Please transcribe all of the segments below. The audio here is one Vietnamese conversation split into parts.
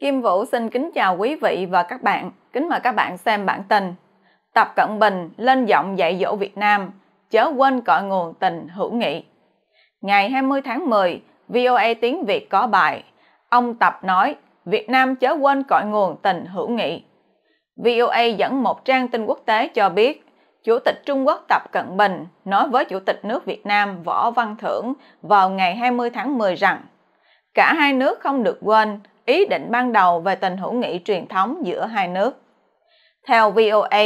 Kim Vũ xin kính chào quý vị và các bạn. Kính mời các bạn xem bản tin. Tập Cận Bình lên giọng dạy dỗ Việt Nam, chớ quên cội nguồn tình hữu nghị. Ngày 20 tháng 10, VOA tiếng Việt có bài Ông Tập nói Việt Nam chớ quên cội nguồn tình hữu nghị. VOA dẫn một trang tin quốc tế cho biết Chủ tịch Trung Quốc Tập Cận Bình nói với Chủ tịch nước Việt Nam Võ Văn Thưởng vào ngày 20 tháng 10 rằng cả hai nước không được quên ý định ban đầu về tình hữu nghị truyền thống giữa hai nước. Theo VOA,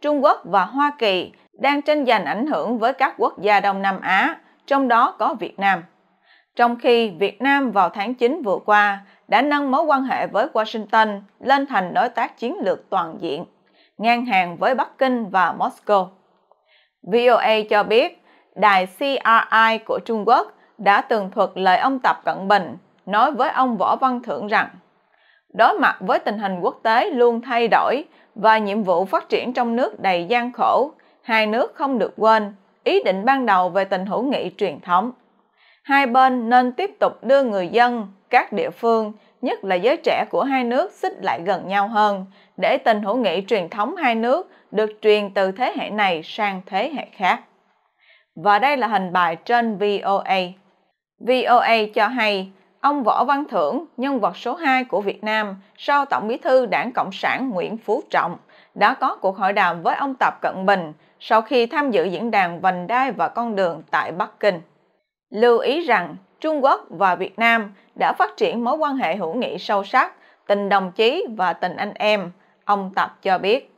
Trung Quốc và Hoa Kỳ đang tranh giành ảnh hưởng với các quốc gia Đông Nam Á, trong đó có Việt Nam. Trong khi Việt Nam vào tháng 9 vừa qua đã nâng mối quan hệ với Washington lên thành đối tác chiến lược toàn diện, ngang hàng với Bắc Kinh và Moscow. VOA cho biết, đài CRI của Trung Quốc đã tường thuật lời ông Tập Cận Bình nói với ông Võ Văn Thưởng rằng đối mặt với tình hình quốc tế luôn thay đổi và nhiệm vụ phát triển trong nước đầy gian khổ, hai nước không được quên ý định ban đầu về tình hữu nghị truyền thống. Hai bên nên tiếp tục đưa người dân, các địa phương, nhất là giới trẻ của hai nước xích lại gần nhau hơn để tình hữu nghị truyền thống hai nước được truyền từ thế hệ này sang thế hệ khác. Và đây là hình bài trên VOA. VOA cho hay ông Võ Văn Thưởng, nhân vật số 2 của Việt Nam sau Tổng bí thư Đảng Cộng sản Nguyễn Phú Trọng, đã có cuộc hội đàm với ông Tập Cận Bình sau khi tham dự diễn đàn Vành đai và Con đường tại Bắc Kinh. Lưu ý rằng Trung Quốc và Việt Nam đã phát triển mối quan hệ hữu nghị sâu sắc, tình đồng chí và tình anh em, ông Tập cho biết.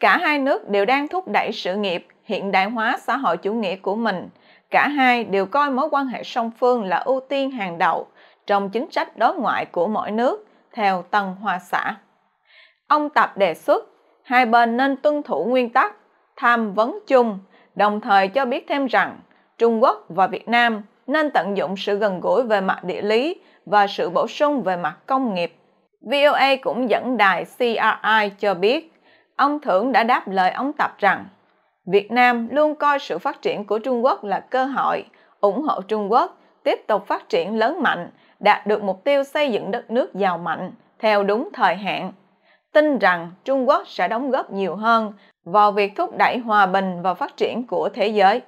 Cả hai nước đều đang thúc đẩy sự nghiệp hiện đại hóa xã hội chủ nghĩa của mình. Cả hai đều coi mối quan hệ song phương là ưu tiên hàng đầu trong chính sách đối ngoại của mỗi nước theo Tân Hoa xã. Ông Tập đề xuất hai bên nên tuân thủ nguyên tắc tham vấn chung, đồng thời cho biết thêm rằng Trung Quốc và Việt Nam nên tận dụng sự gần gũi về mặt địa lý và sự bổ sung về mặt công nghiệp. VOA cũng dẫn đài CRI cho biết, ông Thưởng đã đáp lời ông Tập rằng Việt Nam luôn coi sự phát triển của Trung Quốc là cơ hội, ủng hộ Trung Quốc tiếp tục phát triển lớn mạnh đạt được mục tiêu xây dựng đất nước giàu mạnh theo đúng thời hạn. Tin rằng Trung Quốc sẽ đóng góp nhiều hơn vào việc thúc đẩy hòa bình và phát triển của thế giới.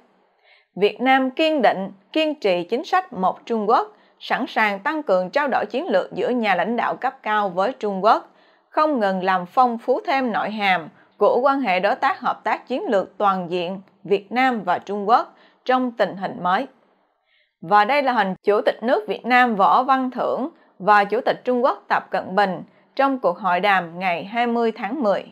Việt Nam kiên định, kiên trì chính sách một Trung Quốc, sẵn sàng tăng cường trao đổi chiến lược giữa nhà lãnh đạo cấp cao với Trung Quốc, không ngừng làm phong phú thêm nội hàm của quan hệ đối tác hợp tác chiến lược toàn diện Việt Nam và Trung Quốc trong tình hình mới. Và đây là hình Chủ tịch nước Việt Nam Võ Văn Thưởng và Chủ tịch Trung Quốc Tập Cận Bình trong cuộc hội đàm ngày 20 tháng 10.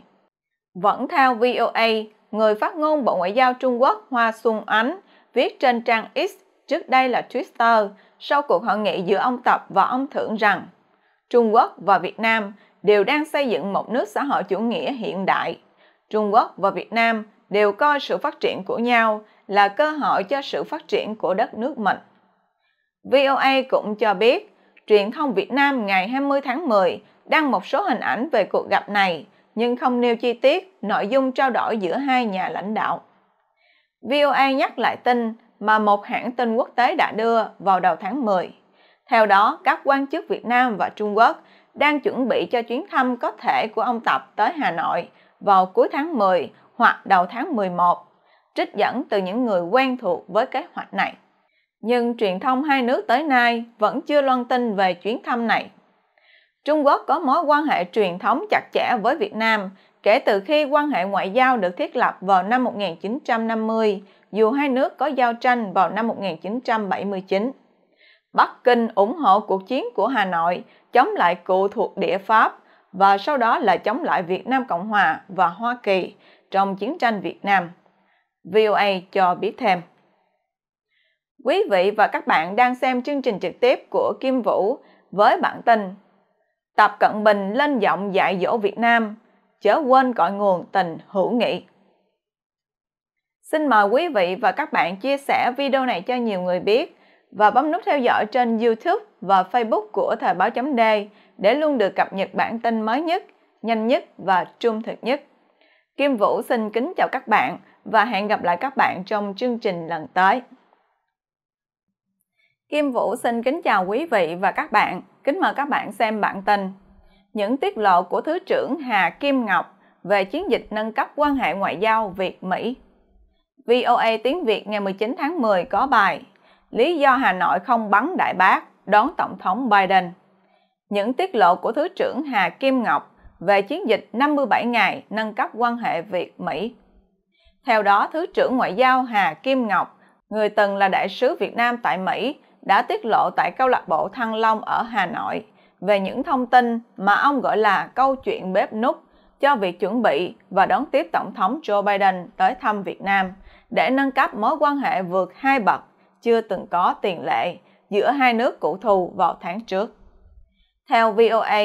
Vẫn theo VOA, người phát ngôn Bộ Ngoại giao Trung Quốc Hoa Xuân Ánh viết trên trang X trước đây là Twitter sau cuộc hội nghị giữa ông Tập và ông Thưởng rằng Trung Quốc và Việt Nam đều đang xây dựng một nước xã hội chủ nghĩa hiện đại. Trung Quốc và Việt Nam đều coi sự phát triển của nhau là cơ hội cho sự phát triển của đất nước mình. VOA cũng cho biết, truyền thông Việt Nam ngày 20 tháng 10 đăng một số hình ảnh về cuộc gặp này, nhưng không nêu chi tiết nội dung trao đổi giữa hai nhà lãnh đạo. VOA nhắc lại tin mà một hãng tin quốc tế đã đưa vào đầu tháng 10. Theo đó, các quan chức Việt Nam và Trung Quốc đang chuẩn bị cho chuyến thăm có thể của ông Tập tới Hà Nội vào cuối tháng 10 hoặc đầu tháng 11, trích dẫn từ những người quen thuộc với kế hoạch này nhưng truyền thông hai nước tới nay vẫn chưa loan tin về chuyến thăm này. Trung Quốc có mối quan hệ truyền thống chặt chẽ với Việt Nam kể từ khi quan hệ ngoại giao được thiết lập vào năm 1950, dù hai nước có giao tranh vào năm 1979. Bắc Kinh ủng hộ cuộc chiến của Hà Nội chống lại cựu thuộc địa Pháp và sau đó là chống lại Việt Nam Cộng Hòa và Hoa Kỳ trong chiến tranh Việt Nam. VOA cho biết thêm. Quý vị và các bạn đang xem chương trình trực tiếp của Kim Vũ với bản tin Tập Cận Bình lên giọng dạy dỗ Việt Nam, chớ quên cội nguồn tình hữu nghị. Xin mời quý vị và các bạn chia sẻ video này cho nhiều người biết và bấm nút theo dõi trên YouTube và Facebook của Thời báo chấm đề để luôn được cập nhật bản tin mới nhất, nhanh nhất và trung thực nhất. Kim Vũ xin kính chào các bạn và hẹn gặp lại các bạn trong chương trình lần tới. Kim Vũ xin kính chào quý vị và các bạn. Kính mời các bạn xem bản tin. Những tiết lộ của Thứ trưởng Hà Kim Ngọc về chiến dịch nâng cấp quan hệ ngoại giao Việt-Mỹ. VOA Tiếng Việt ngày 19 tháng 10 có bài Lý do Hà Nội không bắn Đại Bác đón Tổng thống Biden. Những tiết lộ của Thứ trưởng Hà Kim Ngọc về chiến dịch 57 ngày nâng cấp quan hệ Việt-Mỹ. Theo đó, Thứ trưởng Ngoại giao Hà Kim Ngọc, người từng là đại sứ Việt Nam tại Mỹ, đã tiết lộ tại câu lạc bộ Thăng Long ở Hà Nội về những thông tin mà ông gọi là câu chuyện bếp nút cho việc chuẩn bị và đón tiếp Tổng thống Joe Biden tới thăm Việt Nam để nâng cấp mối quan hệ vượt hai bậc chưa từng có tiền lệ giữa hai nước cụ thù vào tháng trước. Theo VOA,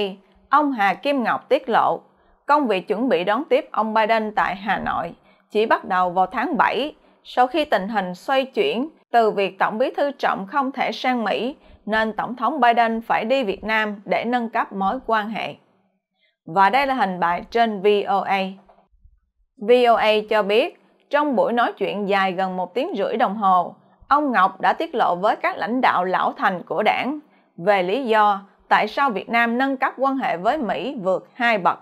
ông Hà Kim Ngọc tiết lộ, công việc chuẩn bị đón tiếp ông Biden tại Hà Nội chỉ bắt đầu vào tháng 7 sau khi tình hình xoay chuyển từ việc Tổng bí thư Trọng không thể sang Mỹ nên Tổng thống Biden phải đi Việt Nam để nâng cấp mối quan hệ. Và đây là hình bài trên VOA. VOA cho biết, trong buổi nói chuyện dài gần một tiếng rưỡi đồng hồ, ông Ngọc đã tiết lộ với các lãnh đạo lão thành của đảng về lý do tại sao Việt Nam nâng cấp quan hệ với Mỹ vượt hai bậc.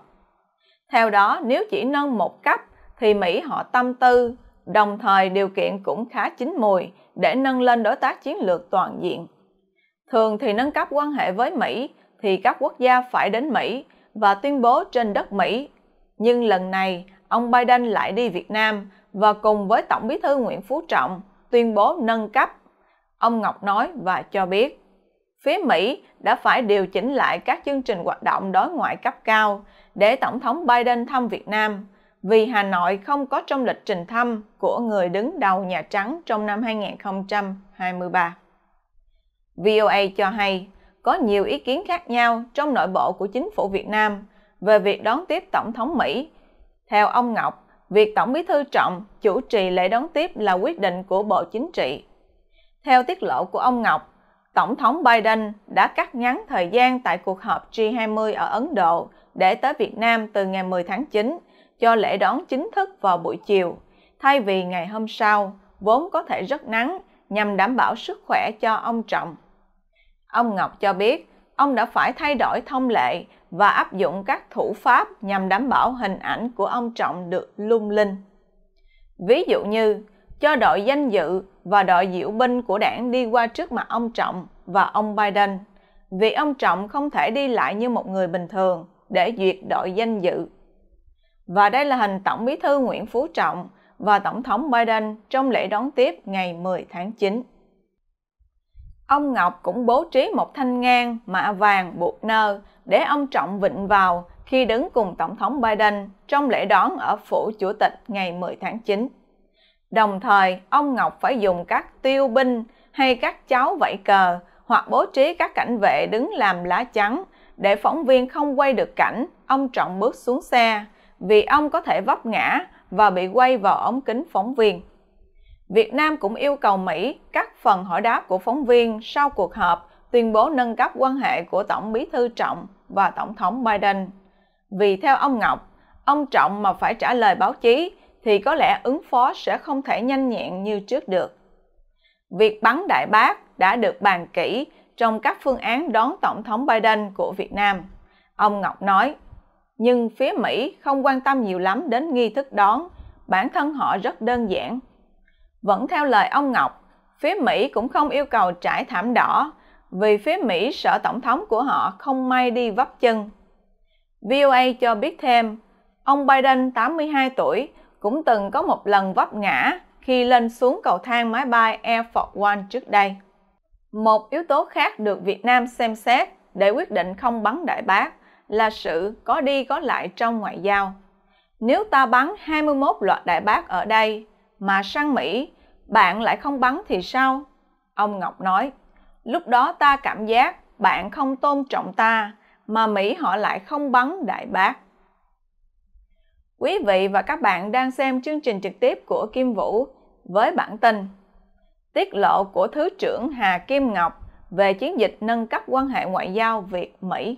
Theo đó, nếu chỉ nâng một cấp thì Mỹ họ tâm tư đồng thời điều kiện cũng khá chín mùi để nâng lên đối tác chiến lược toàn diện. Thường thì nâng cấp quan hệ với Mỹ thì các quốc gia phải đến Mỹ và tuyên bố trên đất Mỹ. Nhưng lần này, ông Biden lại đi Việt Nam và cùng với Tổng bí thư Nguyễn Phú Trọng tuyên bố nâng cấp. Ông Ngọc nói và cho biết, phía Mỹ đã phải điều chỉnh lại các chương trình hoạt động đối ngoại cấp cao để Tổng thống Biden thăm Việt Nam – vì Hà Nội không có trong lịch trình thăm của người đứng đầu Nhà Trắng trong năm 2023. VOA cho hay có nhiều ý kiến khác nhau trong nội bộ của chính phủ Việt Nam về việc đón tiếp Tổng thống Mỹ. Theo ông Ngọc, việc Tổng bí thư Trọng chủ trì lễ đón tiếp là quyết định của Bộ Chính trị. Theo tiết lộ của ông Ngọc, Tổng thống Biden đã cắt ngắn thời gian tại cuộc họp G20 ở Ấn Độ để tới Việt Nam từ ngày 10 tháng 9 cho lễ đón chính thức vào buổi chiều, thay vì ngày hôm sau, vốn có thể rất nắng, nhằm đảm bảo sức khỏe cho ông Trọng. Ông Ngọc cho biết, ông đã phải thay đổi thông lệ và áp dụng các thủ pháp nhằm đảm bảo hình ảnh của ông Trọng được lung linh. Ví dụ như, cho đội danh dự và đội diễu binh của đảng đi qua trước mặt ông Trọng và ông Biden, vì ông Trọng không thể đi lại như một người bình thường để duyệt đội danh dự và đây là hình Tổng bí thư Nguyễn Phú Trọng và Tổng thống Biden trong lễ đón tiếp ngày 10 tháng 9. Ông Ngọc cũng bố trí một thanh ngang mạ vàng buộc nơ để ông Trọng vịnh vào khi đứng cùng Tổng thống Biden trong lễ đón ở Phủ Chủ tịch ngày 10 tháng 9. Đồng thời, ông Ngọc phải dùng các tiêu binh hay các cháu vẫy cờ hoặc bố trí các cảnh vệ đứng làm lá chắn để phóng viên không quay được cảnh ông Trọng bước xuống xe vì ông có thể vấp ngã và bị quay vào ống kính phóng viên. Việt Nam cũng yêu cầu Mỹ cắt phần hỏi đáp của phóng viên sau cuộc họp tuyên bố nâng cấp quan hệ của Tổng bí thư Trọng và Tổng thống Biden. Vì theo ông Ngọc, ông Trọng mà phải trả lời báo chí thì có lẽ ứng phó sẽ không thể nhanh nhẹn như trước được. Việc bắn đại bác đã được bàn kỹ trong các phương án đón Tổng thống Biden của Việt Nam. Ông Ngọc nói, nhưng phía Mỹ không quan tâm nhiều lắm đến nghi thức đón, bản thân họ rất đơn giản. Vẫn theo lời ông Ngọc, phía Mỹ cũng không yêu cầu trải thảm đỏ vì phía Mỹ sợ tổng thống của họ không may đi vấp chân. VOA cho biết thêm, ông Biden 82 tuổi cũng từng có một lần vấp ngã khi lên xuống cầu thang máy bay Air Force One trước đây. Một yếu tố khác được Việt Nam xem xét để quyết định không bắn Đại Bác là sự có đi có lại trong ngoại giao. Nếu ta bắn 21 loạt đại bác ở đây mà sang Mỹ, bạn lại không bắn thì sao? Ông Ngọc nói, lúc đó ta cảm giác bạn không tôn trọng ta mà Mỹ họ lại không bắn đại bác. Quý vị và các bạn đang xem chương trình trực tiếp của Kim Vũ với bản tin Tiết lộ của Thứ trưởng Hà Kim Ngọc về chiến dịch nâng cấp quan hệ ngoại giao Việt-Mỹ.